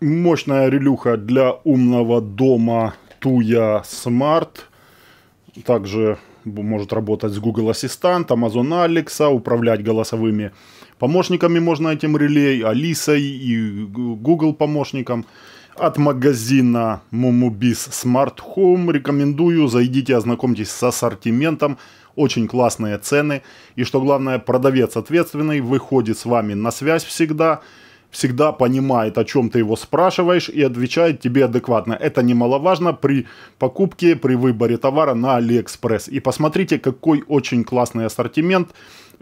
мощная релюха для умного дома Tuya Smart. Также может работать с Google Assistant, Amazon Alexa, управлять голосовыми помощниками можно этим релей, Алисой и Google помощником. От магазина Mumubis Smart Home рекомендую, зайдите, ознакомьтесь с ассортиментом, очень классные цены. И что главное, продавец ответственный выходит с вами на связь всегда – всегда понимает, о чем ты его спрашиваешь и отвечает тебе адекватно. Это немаловажно при покупке, при выборе товара на Алиэкспресс. И посмотрите, какой очень классный ассортимент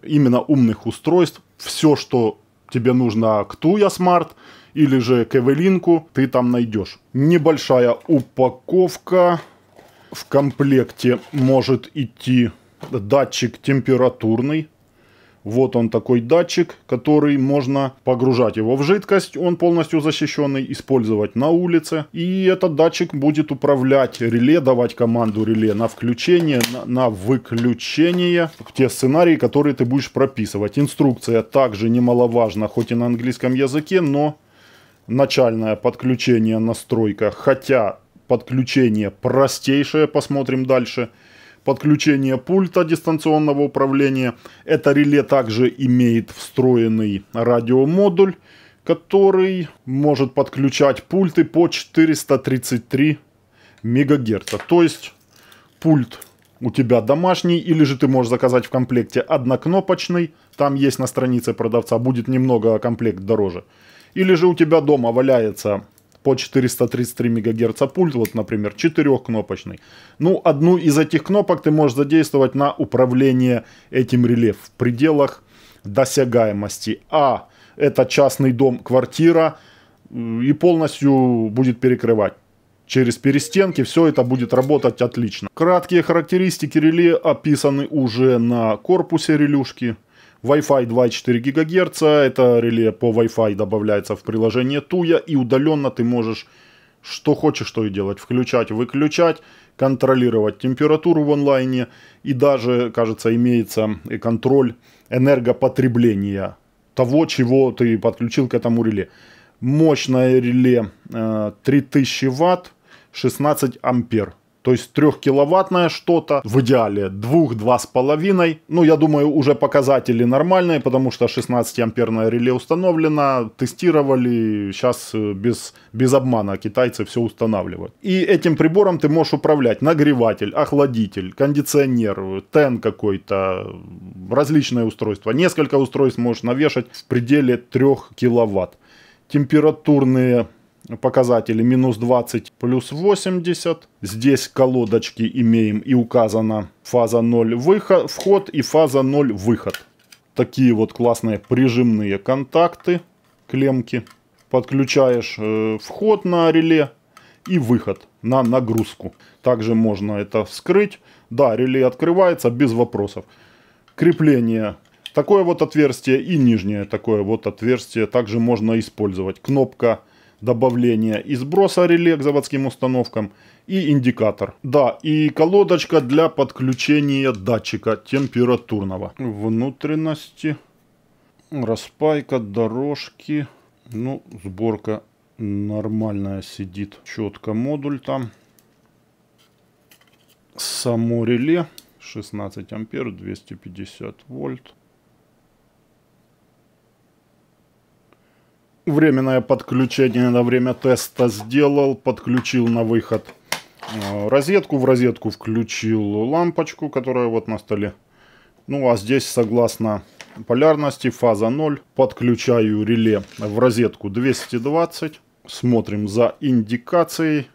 именно умных устройств. Все, что тебе нужно к Tuya Smart или же к Эвелинку, ты там найдешь. Небольшая упаковка. В комплекте может идти датчик температурный вот он такой датчик, который можно погружать его в жидкость, он полностью защищенный, использовать на улице. И этот датчик будет управлять реле, давать команду реле на включение, на, на выключение, те сценарии, которые ты будешь прописывать. Инструкция также немаловажна, хоть и на английском языке, но начальное подключение настройка, хотя подключение простейшее, посмотрим дальше – подключение пульта дистанционного управления. Это реле также имеет встроенный радиомодуль, который может подключать пульты по 433 мегагерца. То есть пульт у тебя домашний, или же ты можешь заказать в комплекте однокнопочный, там есть на странице продавца, будет немного а комплект дороже. Или же у тебя дома валяется по 433 МГц пульт, вот, например, четырехкнопочный. Ну, одну из этих кнопок ты можешь задействовать на управление этим реле в пределах досягаемости. А это частный дом, квартира, и полностью будет перекрывать через перестенки, все это будет работать отлично. Краткие характеристики реле описаны уже на корпусе релюшки. Wi-Fi 2,4 ГГц, это реле по Wi-Fi добавляется в приложение Tuya, и удаленно ты можешь что хочешь, что и делать. Включать, выключать, контролировать температуру в онлайне. И даже, кажется, имеется и контроль энергопотребления того, чего ты подключил к этому реле. Мощное реле 3000 Вт, 16 Ампер. То есть 3-киловаттное что-то, в идеале 2-2,5. Ну, я думаю, уже показатели нормальные, потому что 16-амперное реле установлено, тестировали, сейчас э, без, без обмана китайцы все устанавливают. И этим прибором ты можешь управлять. Нагреватель, охладитель, кондиционер, тен какой-то, различные устройства. Несколько устройств можешь навешать в пределе 3 киловатт. Температурные показатели минус 20 плюс 80. Здесь колодочки имеем и указана фаза 0 выход, вход и фаза 0 выход. Такие вот классные прижимные контакты, клемки. Подключаешь э, вход на реле и выход на нагрузку. Также можно это вскрыть. Да, реле открывается без вопросов. Крепление такое вот отверстие и нижнее такое вот отверстие также можно использовать. Кнопка Добавления, и сброса реле к заводским установкам и индикатор. Да, и колодочка для подключения датчика температурного. Внутренности, распайка, дорожки, ну сборка нормальная сидит. Четко модуль там. Само реле 16 ампер 250 вольт. временное подключение на время теста сделал, подключил на выход а, розетку, в розетку включил лампочку, которая вот на столе. Ну а здесь согласно полярности фаза 0, подключаю реле в розетку 220, смотрим за индикацией,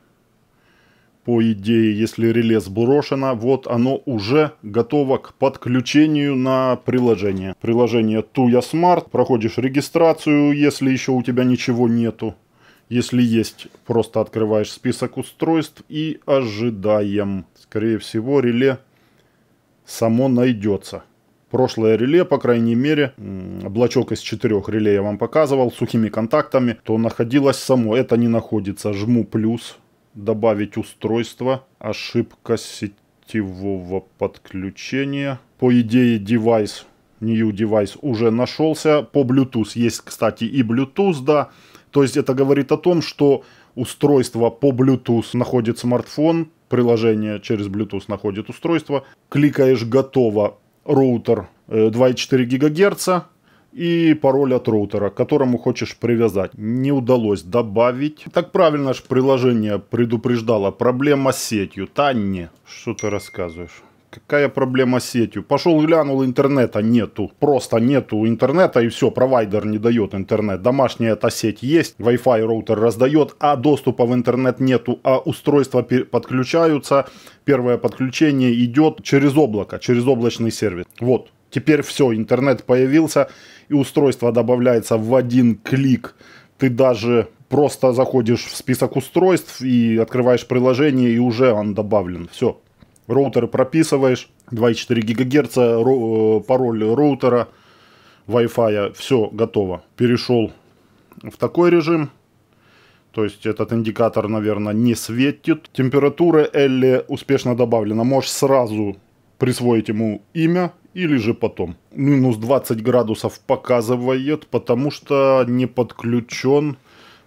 по идее, если реле сброшено, вот оно уже готово к подключению на приложение. Приложение Tuya Smart, проходишь регистрацию, если еще у тебя ничего нету. Если есть, просто открываешь список устройств и ожидаем. Скорее всего, реле само найдется. Прошлое реле, по крайней мере, облачок из четырех реле я вам показывал, сухими контактами, то находилось само. Это не находится. Жму плюс, добавить устройство, ошибка сетевого подключения. По идее девайс, new девайс уже нашелся. По Bluetooth есть, кстати, и Bluetooth, да. То есть это говорит о том, что устройство по Bluetooth находит смартфон, приложение через Bluetooth находит устройство. Кликаешь «Готово», роутер 2,4 э, ГГц, и пароль от роутера, к которому хочешь привязать. Не удалось добавить. Так правильно же приложение предупреждало. Проблема с сетью. Танни, что ты рассказываешь? Какая проблема с сетью? Пошел глянул, интернета нету. Просто нету интернета и все, провайдер не дает интернет. Домашняя эта сеть есть, Wi-Fi роутер раздает, а доступа в интернет нету, а устройства подключаются. Первое подключение идет через облако, через облачный сервис. Вот, теперь все, интернет появился и устройство добавляется в один клик. Ты даже просто заходишь в список устройств и открываешь приложение, и уже он добавлен. Все. Роутер прописываешь, 2,4 ГГц, э, пароль роутера, Wi-Fi, все готово. Перешел в такой режим. То есть этот индикатор, наверное, не светит. Температура Элли успешно добавлена. Можешь сразу присвоить ему имя или же потом. Минус 20 градусов показывает, потому что не подключен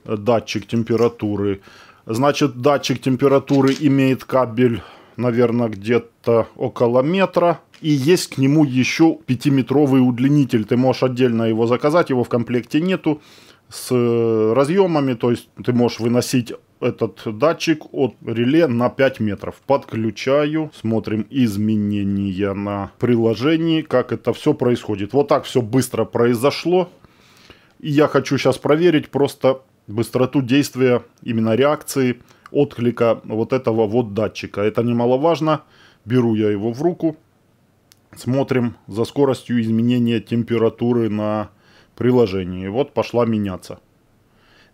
э, датчик температуры. Значит, датчик температуры имеет кабель, наверное, где-то около метра. И есть к нему еще 5-метровый удлинитель. Ты можешь отдельно его заказать, его в комплекте нету. С э, разъемами, то есть ты можешь выносить этот датчик от реле на 5 метров. Подключаю, смотрим изменения на приложении, как это все происходит. Вот так все быстро произошло. И я хочу сейчас проверить просто быстроту действия, именно реакции, отклика вот этого вот датчика. Это немаловажно. Беру я его в руку. Смотрим за скоростью изменения температуры на приложении. Вот пошла меняться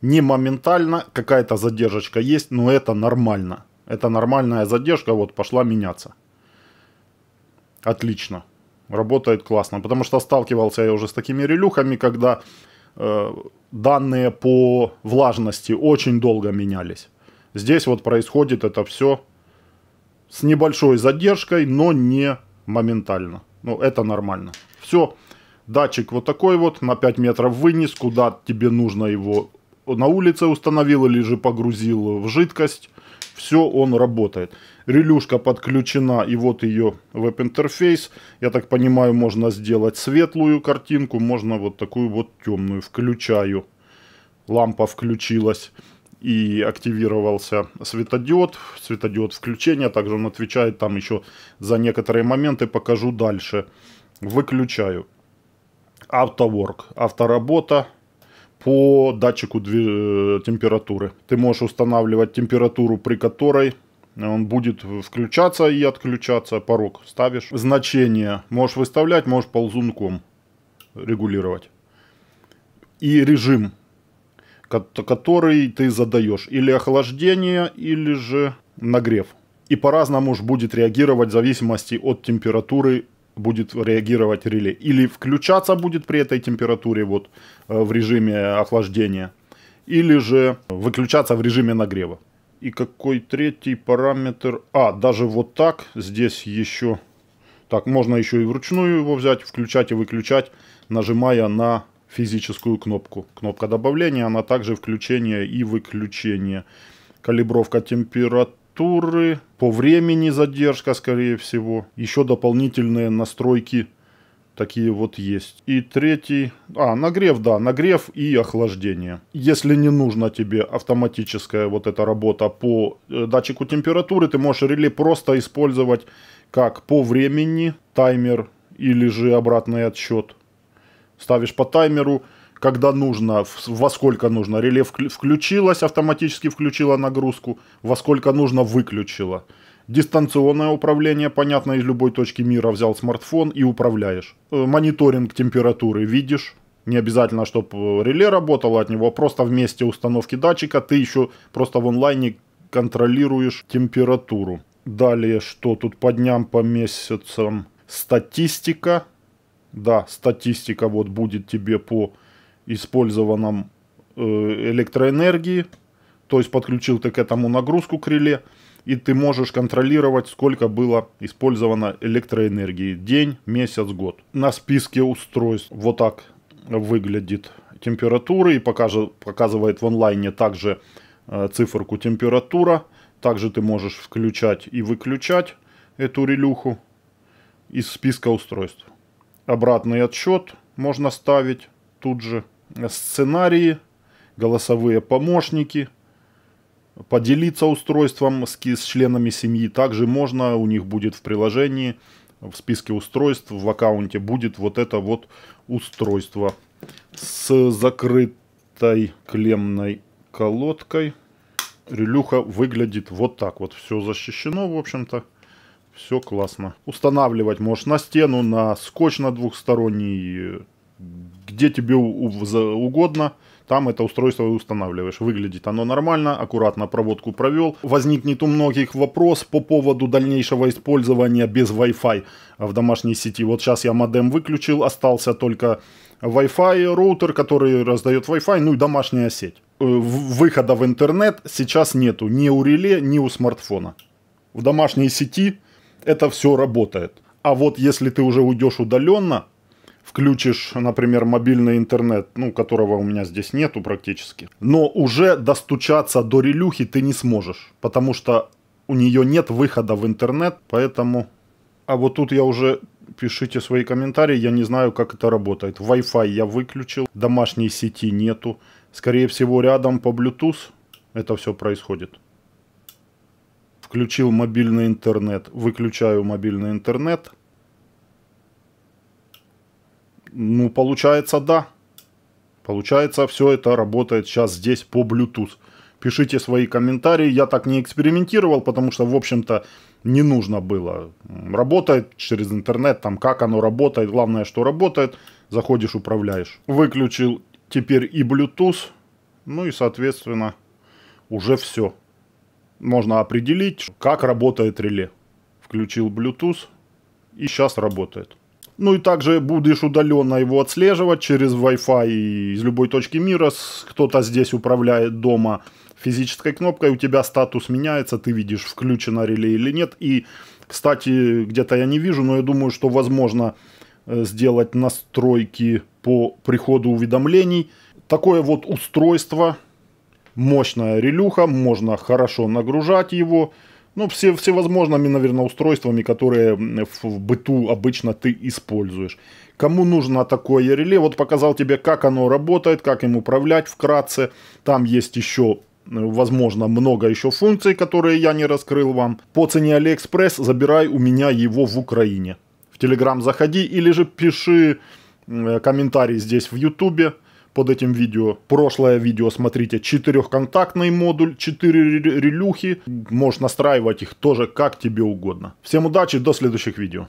не моментально, какая-то задержочка есть, но это нормально. Это нормальная задержка, вот пошла меняться. Отлично. Работает классно, потому что сталкивался я уже с такими релюхами, когда э, данные по влажности очень долго менялись. Здесь вот происходит это все с небольшой задержкой, но не моментально. Ну, это нормально. Все, датчик вот такой вот, на 5 метров вынес, куда тебе нужно его на улице установил или же погрузил в жидкость. Все, он работает. Релюшка подключена и вот ее веб-интерфейс. Я так понимаю, можно сделать светлую картинку, можно вот такую вот темную. Включаю. Лампа включилась и активировался светодиод. Светодиод включения, также он отвечает там еще за некоторые моменты, покажу дальше. Выключаю. Автоворк, авторабота, по датчику э, температуры. Ты можешь устанавливать температуру, при которой э, он будет включаться и отключаться. Порог ставишь. Значение можешь выставлять, можешь ползунком регулировать. И режим, который ты задаешь. Или охлаждение, или же нагрев. И по-разному же будет реагировать в зависимости от температуры будет реагировать реле. Или включаться будет при этой температуре вот э, в режиме охлаждения. Или же выключаться в режиме нагрева. И какой третий параметр? А, даже вот так. Здесь еще... Так, можно еще и вручную его взять, включать и выключать, нажимая на физическую кнопку. Кнопка добавления, она также включение и выключение. Калибровка температуры температуры, по времени задержка, скорее всего. Еще дополнительные настройки такие вот есть. И третий, а, нагрев, да, нагрев и охлаждение. Если не нужна тебе автоматическая вот эта работа по э, датчику температуры, ты можешь реле просто использовать как по времени таймер или же обратный отсчет. Ставишь по таймеру, когда нужно, во сколько нужно. Реле включилось, автоматически включило нагрузку, во сколько нужно выключило? Дистанционное управление, понятно, из любой точки мира взял смартфон и управляешь. Э, мониторинг температуры видишь. Не обязательно, чтобы э, реле работало от него, просто вместе установки датчика ты еще просто в онлайне контролируешь температуру. Далее, что тут по дням, по месяцам? Статистика. Да, статистика вот будет тебе по использованном э, электроэнергии, то есть подключил ты к этому нагрузку к реле, и ты можешь контролировать, сколько было использовано электроэнергии. День, месяц, год. На списке устройств вот так выглядит температура и покажет, показывает в онлайне также э, циферку температура. Также ты можешь включать и выключать эту релюху из списка устройств. Обратный отсчет можно ставить тут же сценарии, голосовые помощники. Поделиться устройством с, с членами семьи также можно, у них будет в приложении, в списке устройств, в аккаунте будет вот это вот устройство с закрытой клемной колодкой. Релюха выглядит вот так вот, все защищено в общем-то. Все классно. Устанавливать можешь на стену, на скотч на двухсторонний, где тебе угодно, там это устройство и устанавливаешь. Выглядит оно нормально, аккуратно проводку провел. Возникнет у многих вопрос по поводу дальнейшего использования без Wi-Fi в домашней сети. Вот сейчас я модем выключил, остался только Wi-Fi роутер, который раздает Wi-Fi, ну и домашняя сеть. Э, выхода в интернет сейчас нету ни у реле, ни у смартфона. В домашней сети это все работает. А вот если ты уже уйдешь удаленно, включишь, например, мобильный интернет, ну, которого у меня здесь нету практически, но уже достучаться до релюхи ты не сможешь, потому что у нее нет выхода в интернет, поэтому... А вот тут я уже пишите свои комментарии, я не знаю, как это работает. Wi-Fi я выключил, домашней сети нету. Скорее всего, рядом по Bluetooth это все происходит. Включил мобильный интернет, выключаю мобильный интернет – ну, получается, да. Получается, все это работает сейчас здесь по Bluetooth. Пишите свои комментарии. Я так не экспериментировал, потому что, в общем-то, не нужно было. Работает через интернет, там как оно работает, главное, что работает. Заходишь, управляешь. Выключил теперь и Bluetooth, ну и, соответственно, уже все. Можно определить, как работает реле. Включил Bluetooth и сейчас работает. Ну и также будешь удаленно его отслеживать через Wi-Fi из любой точки мира. Кто-то здесь управляет дома физической кнопкой, у тебя статус меняется, ты видишь, включено реле или нет. И, кстати, где-то я не вижу, но я думаю, что возможно э, сделать настройки по приходу уведомлений. Такое вот устройство, мощная релюха, можно хорошо нагружать его – ну, все, всевозможными, наверное, устройствами, которые в быту обычно ты используешь. Кому нужно такое реле? Вот показал тебе, как оно работает, как им управлять вкратце. Там есть еще э, возможно, много еще функций, которые я не раскрыл вам. По цене Алиэкспресс забирай у меня его в Украине. В Телеграм заходи или же пиши э, комментарий здесь в Ютубе под этим видео. Прошлое видео смотрите. Четырехконтактный модуль, четыре релюхи. Можешь настраивать их тоже как тебе угодно. Всем удачи, до следующих видео.